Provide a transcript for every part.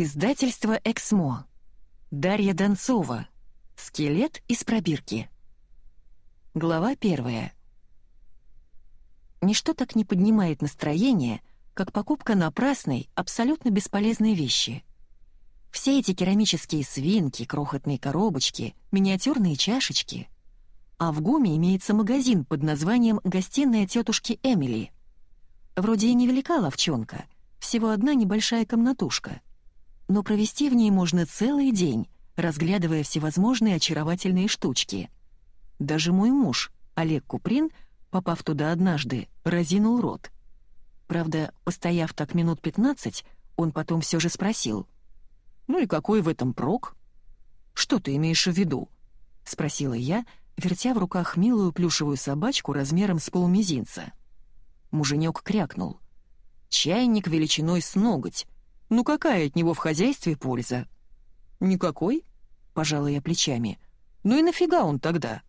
Издательство «Эксмо». Дарья Донцова. «Скелет из пробирки». Глава первая. Ничто так не поднимает настроение, как покупка напрасной, абсолютно бесполезной вещи. Все эти керамические свинки, крохотные коробочки, миниатюрные чашечки. А в ГУМе имеется магазин под названием «Гостиная тетушки Эмили». Вроде и невелика ловчонка, всего одна небольшая комнатушка — но провести в ней можно целый день, разглядывая всевозможные очаровательные штучки. Даже мой муж, Олег Куприн, попав туда однажды, разинул рот. Правда, постояв так минут 15, он потом все же спросил. «Ну и какой в этом прок?» «Что ты имеешь в виду?» — спросила я, вертя в руках милую плюшевую собачку размером с полмизинца. Муженек крякнул. «Чайник величиной с ноготь, ну какая от него в хозяйстве польза? Никакой, пожала я плечами. Ну и нафига он тогда?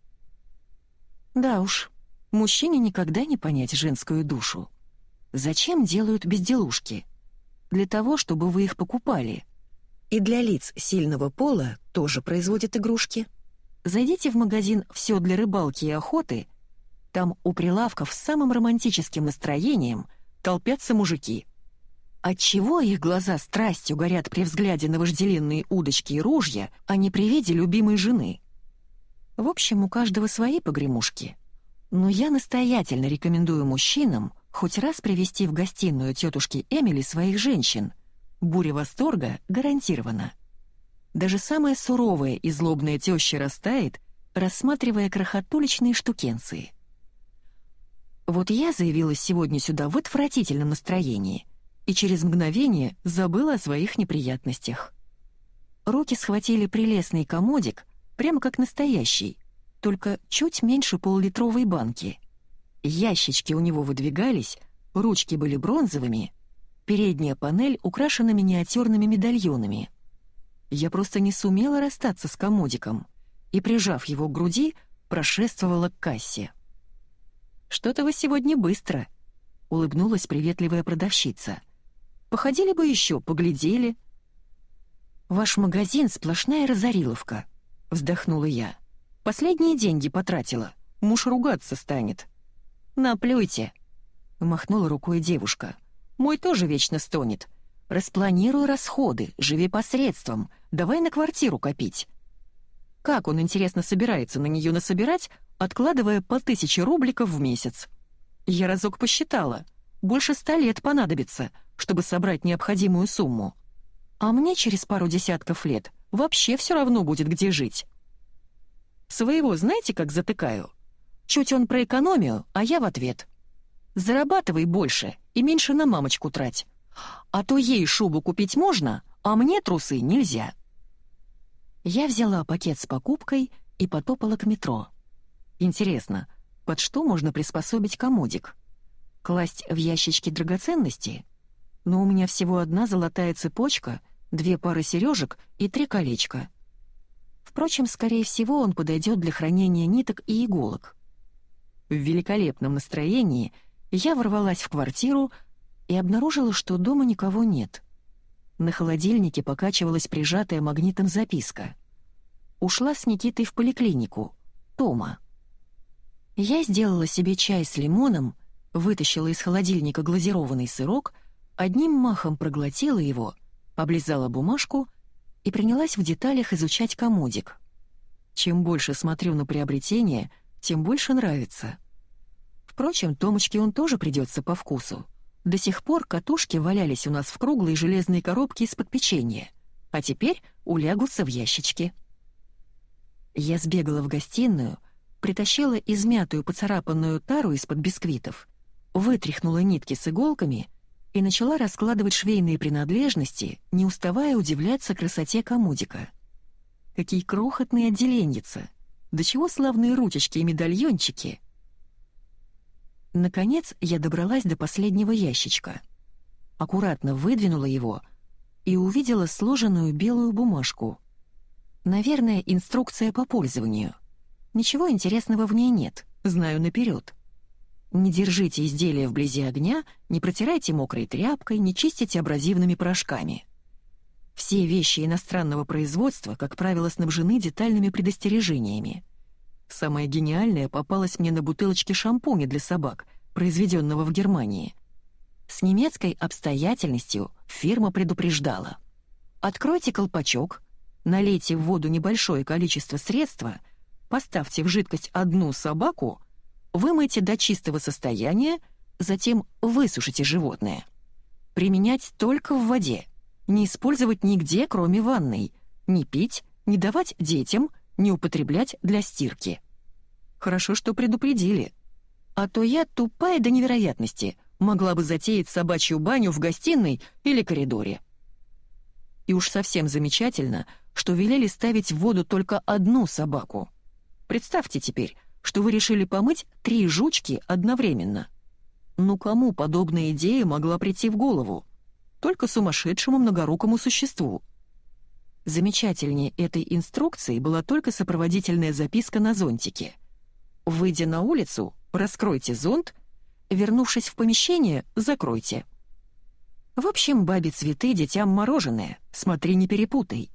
Да уж, мужчине никогда не понять женскую душу. Зачем делают безделушки? Для того, чтобы вы их покупали. И для лиц сильного пола тоже производят игрушки. Зайдите в магазин «Все для рыбалки и охоты», там у прилавков с самым романтическим настроением толпятся мужики — Отчего их глаза страстью горят при взгляде на вожделенные удочки и ружья, а не при виде любимой жены? В общем, у каждого свои погремушки. Но я настоятельно рекомендую мужчинам хоть раз привести в гостиную тетушки Эмили своих женщин. Буря восторга гарантирована. Даже самая суровая и злобная теща растает, рассматривая крохотулечные штукенции. Вот я заявилась сегодня сюда в отвратительном настроении — и через мгновение забыла о своих неприятностях. Руки схватили прелестный комодик, прямо как настоящий, только чуть меньше поллитровой банки. Ящички у него выдвигались, ручки были бронзовыми, передняя панель украшена миниатюрными медальонами. Я просто не сумела расстаться с комодиком и, прижав его к груди, прошествовала к кассе. «Что-то вы сегодня быстро», — улыбнулась приветливая продавщица. Походили бы еще, поглядели». «Ваш магазин — сплошная разориловка», — вздохнула я. «Последние деньги потратила. Муж ругаться станет». «Наплюйте», — махнула рукой девушка. «Мой тоже вечно стонет. Распланируй расходы, живи посредством, давай на квартиру копить». Как он, интересно, собирается на нее насобирать, откладывая по тысяче рубликов в месяц? Я разок посчитала. Больше ста лет понадобится, чтобы собрать необходимую сумму. А мне через пару десятков лет вообще все равно будет где жить. Своего знаете, как затыкаю? Чуть он про экономию, а я в ответ. Зарабатывай больше и меньше на мамочку трать. А то ей шубу купить можно, а мне трусы нельзя. Я взяла пакет с покупкой и потопала к метро. Интересно, под что можно приспособить комодик? Класть в ящички драгоценности? но у меня всего одна золотая цепочка, две пары сережек и три колечка. Впрочем, скорее всего, он подойдет для хранения ниток и иголок. В великолепном настроении я ворвалась в квартиру и обнаружила, что дома никого нет. На холодильнике покачивалась прижатая магнитом записка. Ушла с Никитой в поликлинику. Тома. Я сделала себе чай с лимоном, вытащила из холодильника глазированный сырок — одним махом проглотила его, облизала бумажку и принялась в деталях изучать комодик. Чем больше смотрю на приобретение, тем больше нравится. Впрочем, Томочке он тоже придется по вкусу. До сих пор катушки валялись у нас в круглой железной коробке из-под печенья, а теперь улягутся в ящички. Я сбегала в гостиную, притащила измятую поцарапанную тару из-под бисквитов, вытряхнула нитки с иголками — и начала раскладывать швейные принадлежности, не уставая удивляться красоте комодика. Какие крохотные отделенницы, До чего славные ручечки и медальончики! Наконец я добралась до последнего ящичка. Аккуратно выдвинула его и увидела сложенную белую бумажку. Наверное, инструкция по пользованию. Ничего интересного в ней нет, знаю наперед. Не держите изделия вблизи огня, не протирайте мокрой тряпкой, не чистите абразивными порошками. Все вещи иностранного производства, как правило, снабжены детальными предостережениями. Самое гениальное попалось мне на бутылочке шампуня для собак, произведенного в Германии. С немецкой обстоятельностью фирма предупреждала. Откройте колпачок, налейте в воду небольшое количество средства, поставьте в жидкость одну собаку — Вымойте до чистого состояния, затем высушите животное. Применять только в воде. Не использовать нигде, кроме ванной. Не пить, не давать детям, не употреблять для стирки. Хорошо, что предупредили. А то я тупая до невероятности, могла бы затеять собачью баню в гостиной или коридоре. И уж совсем замечательно, что велели ставить в воду только одну собаку. Представьте теперь, что вы решили помыть три жучки одновременно. Ну кому подобная идея могла прийти в голову? Только сумасшедшему многорукому существу. Замечательнее этой инструкции была только сопроводительная записка на зонтике. «Выйдя на улицу, раскройте зонт, вернувшись в помещение, закройте». В общем, бабе цветы, детям мороженое, смотри, не перепутай.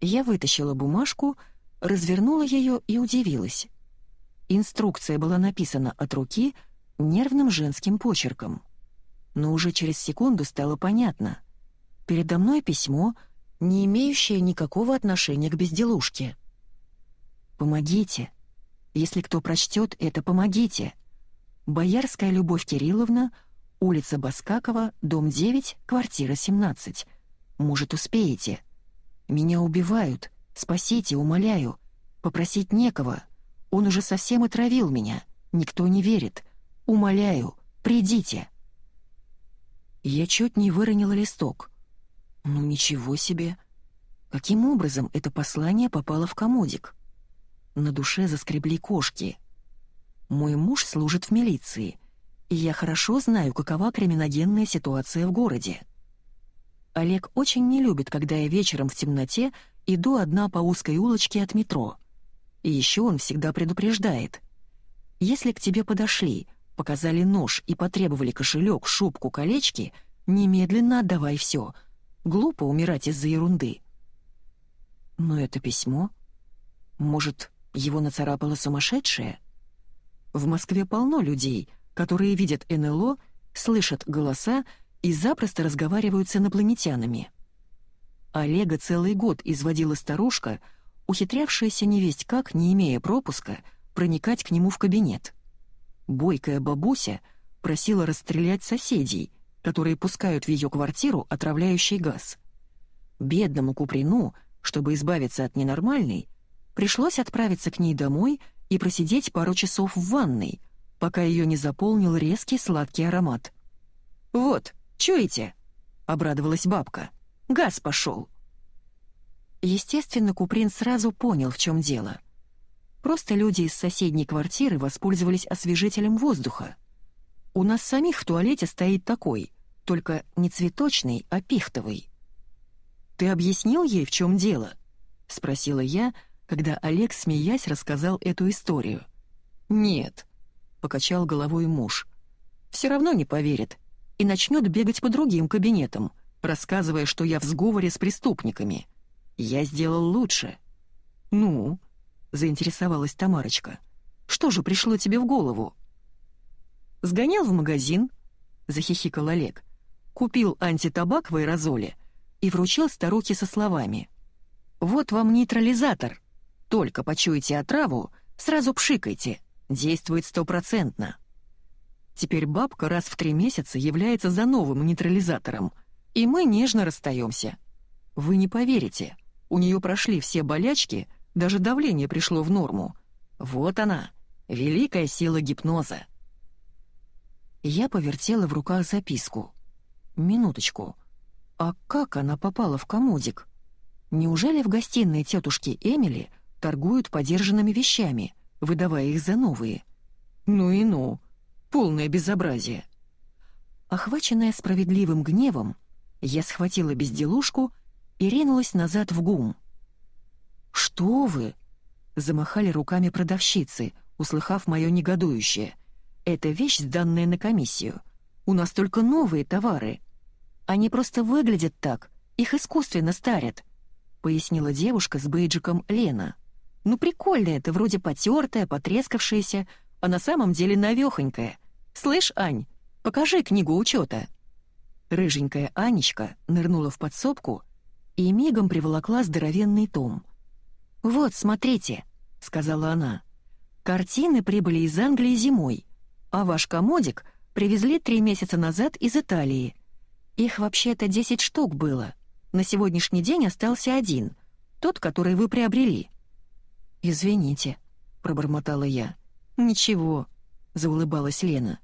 Я вытащила бумажку, развернула ее и удивилась. Инструкция была написана от руки нервным женским почерком. Но уже через секунду стало понятно. Передо мной письмо, не имеющее никакого отношения к безделушке. «Помогите. Если кто прочтет это, помогите. Боярская Любовь Кирилловна, улица Баскакова, дом 9, квартира 17. Может, успеете? Меня убивают. Спасите, умоляю. Попросить некого». Он уже совсем отравил меня. Никто не верит. Умоляю, придите». Я чуть не выронила листок. «Ну ничего себе! Каким образом это послание попало в комодик?» На душе заскребли кошки. «Мой муж служит в милиции, и я хорошо знаю, какова криминогенная ситуация в городе. Олег очень не любит, когда я вечером в темноте иду одна по узкой улочке от метро. И еще он всегда предупреждает. Если к тебе подошли, показали нож и потребовали кошелек, шубку, колечки, немедленно отдавай все. Глупо умирать из-за ерунды. Но это письмо... Может, его нацарапала сумасшедшая? В Москве полно людей, которые видят НЛО, слышат голоса и запросто разговаривают с инопланетянами. Олега целый год изводила старушка — ухитрявшаяся невесть как, не имея пропуска, проникать к нему в кабинет. Бойкая бабуся просила расстрелять соседей, которые пускают в ее квартиру отравляющий газ. Бедному Куприну, чтобы избавиться от ненормальной, пришлось отправиться к ней домой и просидеть пару часов в ванной, пока ее не заполнил резкий сладкий аромат. «Вот, чуете?» — обрадовалась бабка. «Газ пошел!» Естественно, Куприн сразу понял, в чем дело. Просто люди из соседней квартиры воспользовались освежителем воздуха. У нас самих в туалете стоит такой, только не цветочный, а пихтовый. «Ты объяснил ей, в чем дело?» — спросила я, когда Олег, смеясь, рассказал эту историю. «Нет», — покачал головой муж. «Все равно не поверит и начнет бегать по другим кабинетам, рассказывая, что я в сговоре с преступниками». Я сделал лучше». «Ну?» — заинтересовалась Тамарочка. «Что же пришло тебе в голову?» «Сгонял в магазин», — захихикал Олег. «Купил антитабак в аэрозоле и вручил старухе со словами. «Вот вам нейтрализатор. Только почуете отраву, сразу пшикайте. Действует стопроцентно». Теперь бабка раз в три месяца является за новым нейтрализатором, и мы нежно расстаемся. Вы не поверите. У нее прошли все болячки, даже давление пришло в норму. Вот она, великая сила гипноза. Я повертела в руках записку. Минуточку. А как она попала в комодик? Неужели в гостиной тетушки Эмили торгуют подержанными вещами, выдавая их за новые? Ну и ну. Полное безобразие. Охваченная справедливым гневом, я схватила безделушку и ринулась назад в ГУМ. «Что вы?» — замахали руками продавщицы, услыхав мое негодующее. «Это вещь, данная на комиссию. У нас только новые товары. Они просто выглядят так, их искусственно старят», — пояснила девушка с бейджиком Лена. «Ну прикольно это, вроде потертая, потрескавшаяся, а на самом деле навехонькая. Слышь, Ань, покажи книгу учета. Рыженькая Анечка нырнула в подсобку и мигом приволокла здоровенный том. «Вот, смотрите», — сказала она, — «картины прибыли из Англии зимой, а ваш комодик привезли три месяца назад из Италии. Их вообще-то 10 штук было. На сегодняшний день остался один, тот, который вы приобрели». «Извините», — пробормотала я. «Ничего», — заулыбалась Лена.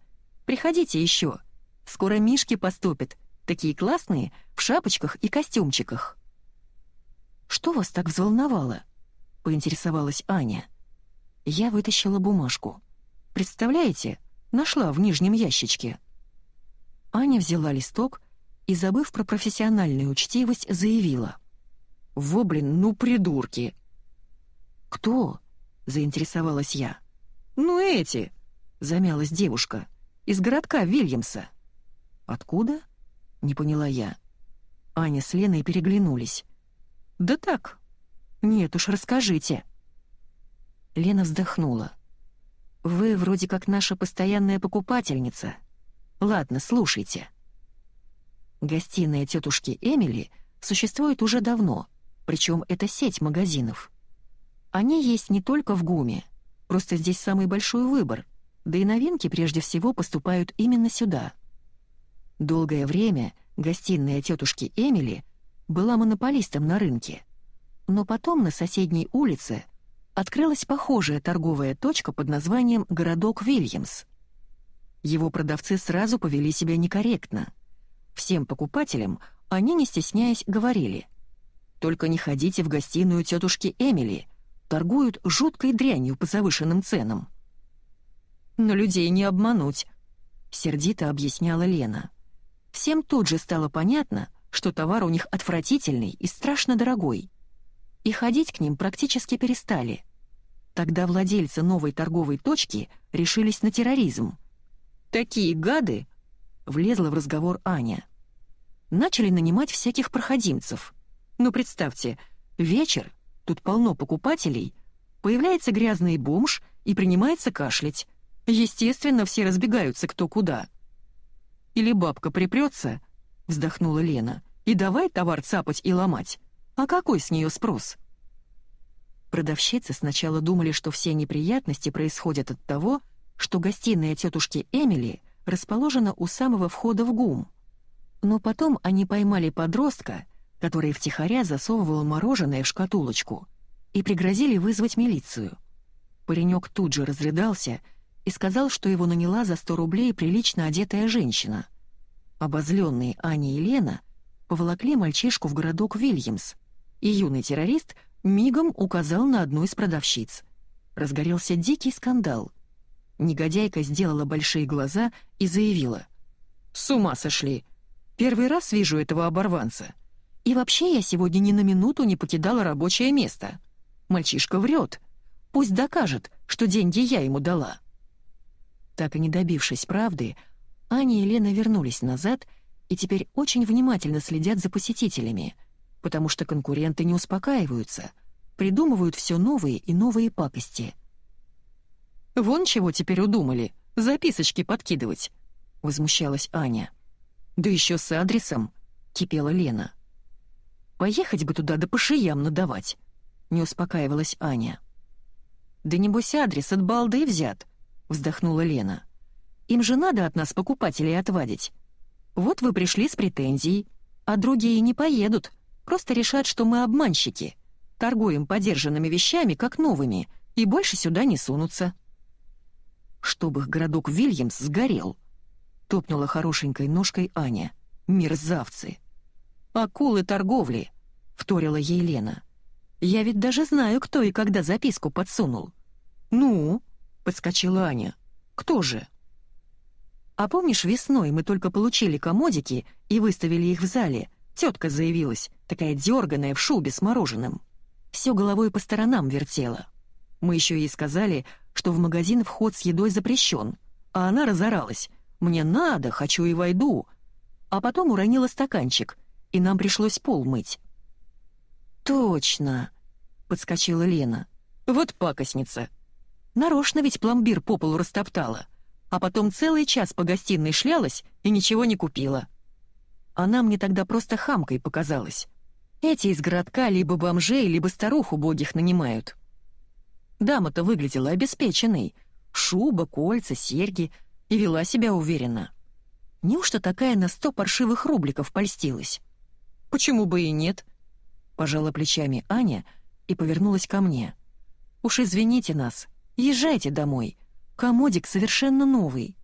«Приходите еще. Скоро мишки поступят, такие классные, в шапочках и костюмчиках». Что вас так взволновало?» — поинтересовалась Аня. Я вытащила бумажку. «Представляете, нашла в нижнем ящичке». Аня взяла листок и, забыв про профессиональную учтивость, заявила. «Во, блин, ну придурки!» «Кто?» — заинтересовалась я. «Ну эти!» — замялась девушка. «Из городка Вильямса». «Откуда?» — не поняла я. Аня с Леной переглянулись. «Да так. Нет уж, расскажите». Лена вздохнула. «Вы вроде как наша постоянная покупательница. Ладно, слушайте». Гостиная тетушки Эмили существует уже давно, причем это сеть магазинов. Они есть не только в ГУМе, просто здесь самый большой выбор, да и новинки прежде всего поступают именно сюда. Долгое время гостиная тетушки Эмили была монополистом на рынке. Но потом на соседней улице открылась похожая торговая точка под названием «Городок Вильямс». Его продавцы сразу повели себя некорректно. Всем покупателям они, не стесняясь, говорили «Только не ходите в гостиную тетушки Эмили, торгуют жуткой дрянью по завышенным ценам». «Но людей не обмануть», — сердито объясняла Лена. Всем тут же стало понятно, что товар у них отвратительный и страшно дорогой. И ходить к ним практически перестали. Тогда владельцы новой торговой точки решились на терроризм. «Такие гады!» — влезла в разговор Аня. Начали нанимать всяких проходимцев. Ну, представьте, вечер, тут полно покупателей, появляется грязный бомж и принимается кашлять. Естественно, все разбегаются кто куда. Или бабка припрется — вздохнула Лена. «И давай товар цапать и ломать. А какой с нее спрос?» Продавщицы сначала думали, что все неприятности происходят от того, что гостиная тетушки Эмили расположена у самого входа в ГУМ. Но потом они поймали подростка, который втихаря засовывал мороженое в шкатулочку, и пригрозили вызвать милицию. Паренек тут же разрыдался и сказал, что его наняла за 100 рублей прилично одетая женщина — Обозленные Аня и Лена поволокли мальчишку в городок Вильямс, и юный террорист мигом указал на одну из продавщиц. Разгорелся дикий скандал. Негодяйка сделала большие глаза и заявила. «С ума сошли! Первый раз вижу этого оборванца. И вообще я сегодня ни на минуту не покидала рабочее место. Мальчишка врет. Пусть докажет, что деньги я ему дала». Так и не добившись правды, Аня и Лена вернулись назад и теперь очень внимательно следят за посетителями, потому что конкуренты не успокаиваются, придумывают все новые и новые пакости. «Вон чего теперь удумали, записочки подкидывать», — возмущалась Аня. «Да еще с адресом», — кипела Лена. «Поехать бы туда да по шиям надавать», — не успокаивалась Аня. «Да небось адрес от балды взят», — вздохнула Лена. Им же надо от нас покупателей отвадить. Вот вы пришли с претензией, а другие не поедут, просто решат, что мы обманщики, торгуем подержанными вещами как новыми и больше сюда не сунутся». «Чтобы их городок Вильямс сгорел», — топнула хорошенькой ножкой Аня. «Мерзавцы!» «Акулы торговли!» — вторила ей Лена. «Я ведь даже знаю, кто и когда записку подсунул». «Ну?» — подскочила Аня. «Кто же?» А помнишь, весной мы только получили комодики и выставили их в зале? Тетка заявилась, такая дерганая в шубе с мороженым. Все головой по сторонам вертела. Мы еще ей сказали, что в магазин вход с едой запрещен. А она разоралась. «Мне надо, хочу и войду». А потом уронила стаканчик, и нам пришлось пол мыть. «Точно!» — подскочила Лена. «Вот пакостница! Нарочно ведь пломбир по полу растоптала!» а потом целый час по гостиной шлялась и ничего не купила. Она мне тогда просто хамкой показалась. Эти из городка либо бомжей, либо старух убогих нанимают. Дама-то выглядела обеспеченной. Шуба, кольца, серьги. И вела себя уверенно. Неужто такая на сто паршивых рубликов польстилась? Почему бы и нет? Пожала плечами Аня и повернулась ко мне. «Уж извините нас, езжайте домой. Комодик совершенно новый.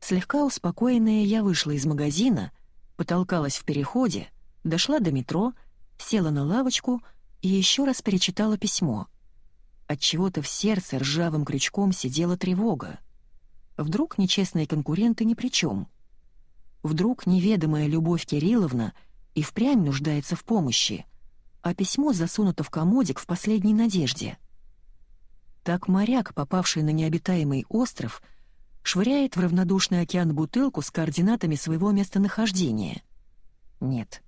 Слегка успокоенная я вышла из магазина, потолкалась в переходе, дошла до метро, села на лавочку и еще раз перечитала письмо. От чего то в сердце ржавым крючком сидела тревога. Вдруг нечестные конкуренты ни при чем. Вдруг неведомая Любовь Кирилловна и впрямь нуждается в помощи, а письмо засунуто в комодик в последней надежде — так моряк, попавший на необитаемый остров, швыряет в равнодушный океан бутылку с координатами своего местонахождения. Нет,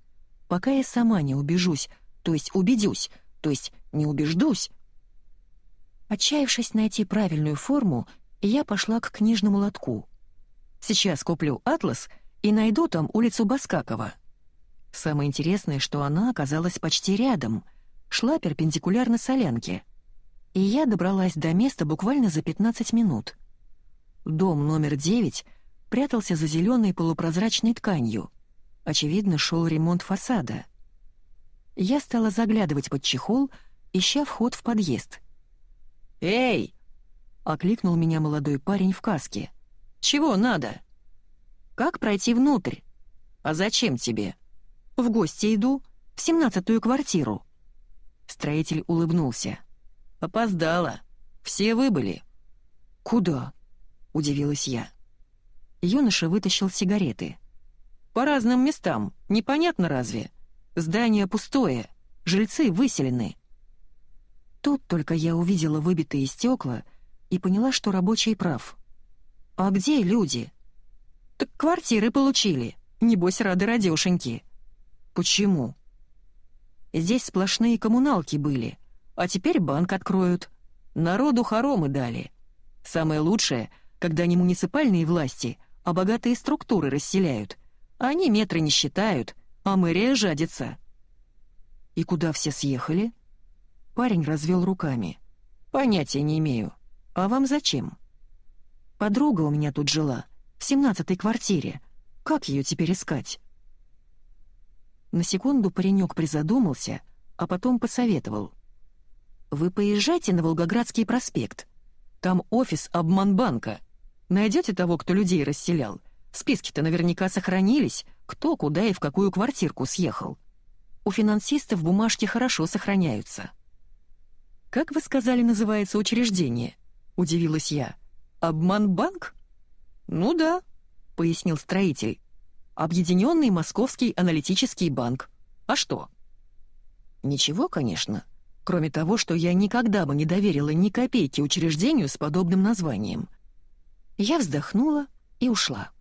пока я сама не убежусь, то есть убедюсь, то есть не убеждусь. Отчаявшись найти правильную форму, я пошла к книжному лотку. Сейчас куплю «Атлас» и найду там улицу Баскакова. Самое интересное, что она оказалась почти рядом, шла перпендикулярно солянке — и я добралась до места буквально за 15 минут. Дом номер 9 прятался за зеленой полупрозрачной тканью. Очевидно, шел ремонт фасада. Я стала заглядывать под чехол, ища вход в подъезд. «Эй!» — окликнул меня молодой парень в каске. «Чего надо?» «Как пройти внутрь?» «А зачем тебе?» «В гости иду, в семнадцатую квартиру». Строитель улыбнулся. «Опоздала. Все выбыли». «Куда?» — удивилась я. Юноша вытащил сигареты. «По разным местам. Непонятно разве? Здание пустое. Жильцы выселены». Тут только я увидела выбитые стекла и поняла, что рабочий прав. «А где люди?» «Так квартиры получили. Небось, рады радешеньки». «Почему?» «Здесь сплошные коммуналки были. А теперь банк откроют. Народу хоромы дали. Самое лучшее, когда не муниципальные власти, а богатые структуры расселяют. Они метры не считают, а мэрия жадится. И куда все съехали? Парень развел руками. Понятия не имею. А вам зачем? Подруга у меня тут жила, в семнадцатой квартире. Как ее теперь искать? На секунду паренек призадумался, а потом посоветовал. Вы поезжайте на Волгоградский проспект. Там офис обманбанка. Найдете того, кто людей расселял. Списки-то наверняка сохранились, кто, куда и в какую квартирку съехал. У финансистов бумажки хорошо сохраняются. «Как вы сказали, называется учреждение?» — удивилась я. «Обманбанк?» «Ну да», — пояснил строитель. «Объединенный Московский аналитический банк. А что?» «Ничего, конечно. Кроме того, что я никогда бы не доверила ни копейки учреждению с подобным названием. Я вздохнула и ушла.